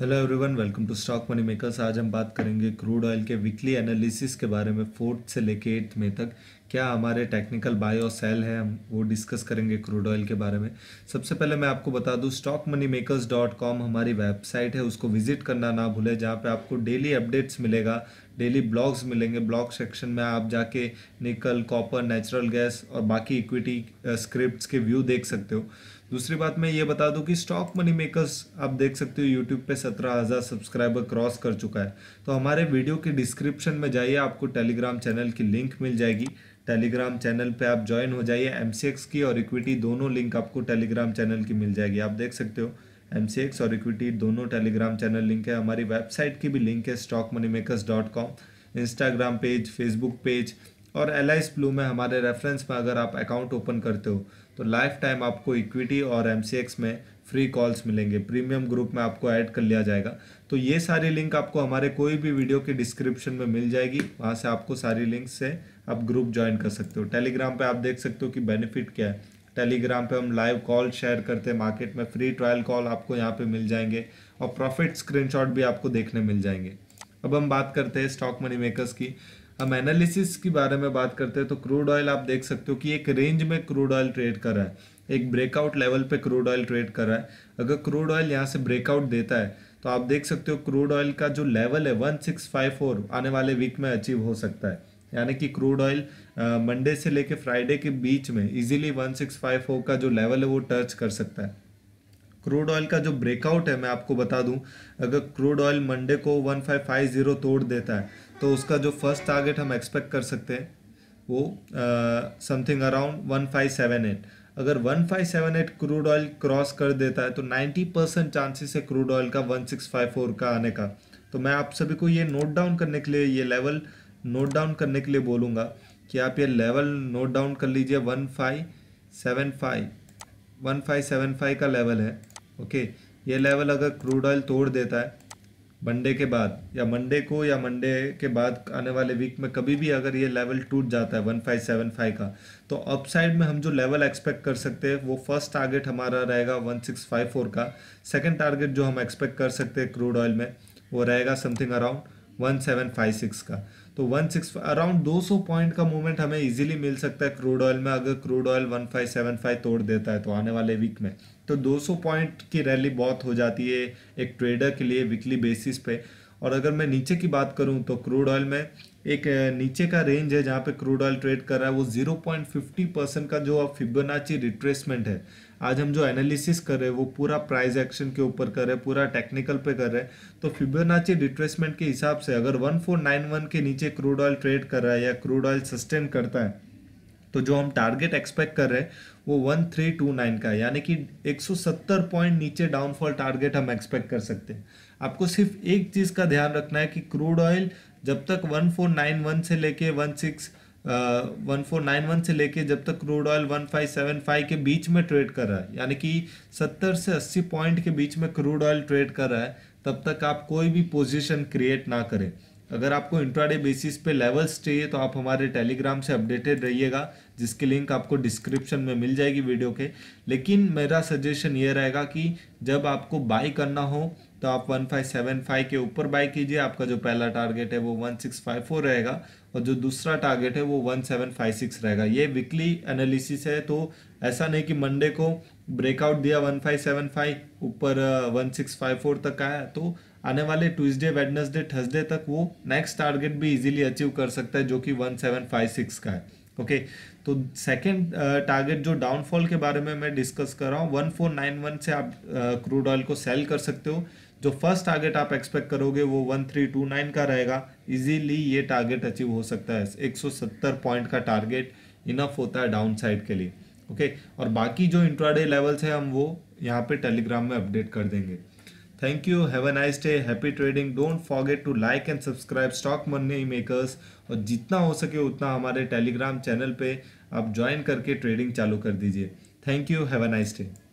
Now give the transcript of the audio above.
Hello everyone welcome to stock money makers आज हम बात करेंगे क्रूड ऑयल के वीकली एनालिसिस के बारे में फोर्थ से लेके एट्थ में तक क्या हमारे टेक्निकल बाय और सेल है हम वो डिस्कस करेंगे क्रूड ऑयल के बारे में सबसे पहले मैं आपको बता दूं stock money makers dot com हमारी वेबसाइट है उसको विजिट करना ना भूले जहाँ पे आपको डेली अपडेट्स मिलेगा डेली ब्लॉग्स मिलेंगे ब्लॉग सेक्शन में आप जाके निकल कॉपर नेचुरल गैस और बाकी इक्विटी स्क्रिप्ट्स uh, के व्यू देख सकते हो दूसरी बात मैं ये बता दूं कि स्टॉक मनी मेकर्स आप देख सकते हो यूट्यूब पे सत्रह हज़ार सब्सक्राइबर क्रॉस कर चुका है तो हमारे वीडियो के डिस्क्रिप्शन में जाइए आपको टेलीग्राम चैनल की लिंक मिल जाएगी टेलीग्राम चैनल पे आप ज्वाइन हो जाइए एम की और इक्विटी दोनों लिंक आपको टेलीग्राम चैनल की मिल जाएगी आप देख सकते हो एम और इक्विटी दोनों टेलीग्राम चैनल लिंक है हमारी वेबसाइट की भी लिंक है stock money makers dot com Instagram page Facebook page और एल आई ब्लू में हमारे रेफरेंस में अगर आप अकाउंट ओपन करते हो तो लाइफ टाइम आपको इक्विटी और एम में फ्री कॉल्स मिलेंगे प्रीमियम ग्रुप में आपको ऐड कर लिया जाएगा तो ये सारी लिंक आपको हमारे कोई भी वीडियो के डिस्क्रिप्शन में मिल जाएगी वहाँ से आपको सारी लिंक से आप ग्रुप ज्वाइन कर सकते हो टेलीग्राम पे आप देख सकते हो कि बेनिफिट क्या है टेलीग्राम पे हम लाइव कॉल शेयर करते हैं मार्केट में फ्री ट्रायल कॉल आपको यहाँ पे मिल जाएंगे और प्रॉफिट स्क्रीनशॉट भी आपको देखने मिल जाएंगे अब हम बात करते हैं स्टॉक मनी मेकर्स की हम एनालिसिस के बारे में बात करते हैं तो क्रूड ऑयल आप देख सकते हो कि एक रेंज में क्रूड ऑयल ट्रेड कर रहा है एक ब्रेकआउट लेवल पे क्रूड ऑयल ट्रेड कर रहा है अगर क्रूड ऑयल यहाँ से ब्रेकआउट देता है तो आप देख सकते हो क्रूड ऑयल का जो लेवल है 1654 आने वाले वीक में अचीव हो सकता है यानी कि क्रूड ऑयल मंडे से लेके फ्राइडे के बीच में इजीली 1654 का जो लेवल है वो टच कर सकता है क्रूड ऑयल का जो ब्रेकआउट है मैं आपको बता दूं अगर क्रूड ऑयल मंडे को 1550 तोड़ देता है तो उसका जो फर्स्ट टारगेट हम एक्सपेक्ट कर सकते हैं वो समथिंग अराउंड 1578 अगर 1578 क्रूड ऑयल क्रॉस कर देता है तो 90 परसेंट चांसेस है क्रूड ऑयल का 1654 का आने का तो मैं आप सभी को ये नोट डाउन करने के लिए ये लेवल नोट डाउन करने के लिए बोलूँगा कि आप ये लेवल नोट डाउन कर लीजिए one five seven five one five seven five का लेवल है ओके ये लेवल अगर क्रूड ऑयल तोड़ देता है मंडे के बाद या मंडे को या मंडे के बाद आने वाले वीक में कभी भी अगर ये लेवल टूट जाता है वन फाइव सेवन फाइव का तो अपसाइड में हम जो लेवल एक्सपेक्ट कर सकते हैं वो फर्स्ट टारगेट हमारा रहेगा वन सिक्स फाइव फोर का सेकंड टारगेट जो हम एक्सपेक्ट कर सकते हैं क्रूड ऑयल में वो रहेगा something around one seven five six का तो वन सिक्स अराउंड दो सौ पॉइंट का मूवमेंट हमें इजीली मिल सकता है क्रूड ऑयल में अगर crude oil one five seven five तोड़ देता है तो आने वाले वीक में तो 200 पॉइंट की रैली बहुत हो जाती है एक ट्रेडर के लिए वीकली बेसिस पे और अगर मैं नीचे की बात करूं तो क्रूड ऑयल में एक नीचे का रेंज है जहां पे क्रूड ऑयल ट्रेड कर रहा है वो 0.50 परसेंट का जो फिबोनाची रिट्रेसमेंट है आज हम जो एनालिसिस कर रहे हैं वो पूरा प्राइस एक्शन के ऊपर कर रहे हैं पूरा टेक्निकल पे कर रहे हैं तो फिबोनाची रिट्रेसमेंट के हिसाब से अगर 1491 के नीचे क्रूड ऑयल ट्रेड कर रहा है या क्रूड ऑयल सस्टेन करता है तो जो हम टारगेट एक्सपेक्ट कर रहे हैं वो वन थ्री टू नाइन का यानी कि 170 पॉइंट नीचे डाउनफॉल टारगेट हम एक्सपेक्ट कर सकते हैं आपको सिर्फ एक चीज़ का ध्यान रखना है कि क्रूड ऑयल जब तक 1491 से लेके 16 1491 से लेके जब तक क्रूड ऑयल 1575 के बीच में ट्रेड कर रहा है यानी कि 70 से 80 पॉइंट के बीच में क्रूड ऑयल ट्रेड कर रहा है तब तक आप कोई भी पोजिशन क्रिएट ना करें अगर आपको इंट्राडे बेसिस पे लेवल्स चाहिए तो आप हमारे टेलीग्राम से अपडेटेड रहिएगा जिसकी लिंक आपको डिस्क्रिप्शन में मिल जाएगी वीडियो के लेकिन मेरा सजेशन ये रहेगा कि जब आपको बाई करना हो तो आप 1575 के ऊपर बाई कीजिए आपका जो पहला टारगेट है वो 1654 रहेगा और जो दूसरा टारगेट है वो 1756 रहेगा ये वीकली एनालिसिस है तो ऐसा नहीं कि मंडे को ब्रेकआउट दिया 1575 ऊपर 1654 uh, तक आया तो आने वाले ट्यूसडे वेडनेसडे थर्सडे तक वो नेक्स्ट टारगेट भी इजीली अचीव कर सकता है जो कि 1756 का है ओके तो सेकंड टारगेट uh, जो डाउनफॉल के बारे में मैं डिस्कस कर रहा हूँ 1491 से आप क्रूड uh, ऑयल को सेल कर सकते हो जो फर्स्ट टारगेट आप एक्सपेक्ट करोगे वो 1329 का रहेगा इजीली ये टारगेट अचीव हो सकता है 170 पॉइंट का टारगेट इनफ होता है डाउन साइड के लिए ओके और बाकी जो इंट्राडे लेवल्स है हम वो यहाँ पे टेलीग्राम में अपडेट कर देंगे Thank you. Have a nice day. Happy trading. Don't forget to like and subscribe Stock Money Makers और जितना हो सके उतना हमारे टेलीग्राम चैनल पे आप ज्वाइन करके ट्रेडिंग चालू कर दीजिए thank you have a nice day